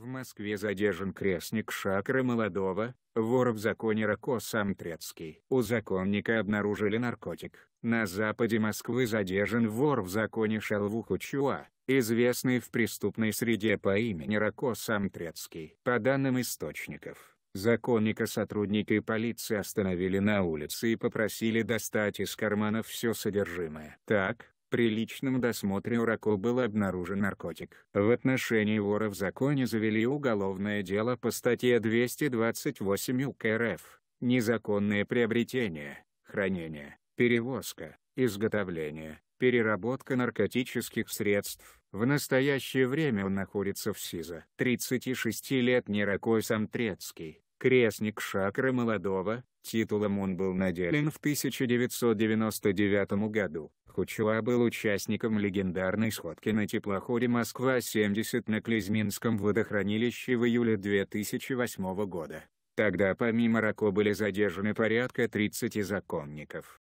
В Москве задержан крестник шакры молодого, вор в законе Ракосам Самтрецкий. У законника обнаружили наркотик. На западе Москвы задержан вор в законе Шалвуху Чуа, известный в преступной среде по имени Ракосам Самтрецкий. По данным источников, Законника сотрудники полиции остановили на улице и попросили достать из карманов все содержимое. Так, при личном досмотре у Рако был обнаружен наркотик. В отношении вора в законе завели уголовное дело по статье 228 УК РФ. Незаконное приобретение, хранение, перевозка, изготовление, переработка наркотических средств. В настоящее время он находится в СИЗО. 36 летний Неракой Самтрецкий, крестник шакры молодого, титулом он был наделен в 1999 году. Хучуа был участником легендарной сходки на теплоходе «Москва-70» на Клизминском водохранилище в июле 2008 года. Тогда помимо Рако были задержаны порядка 30 законников.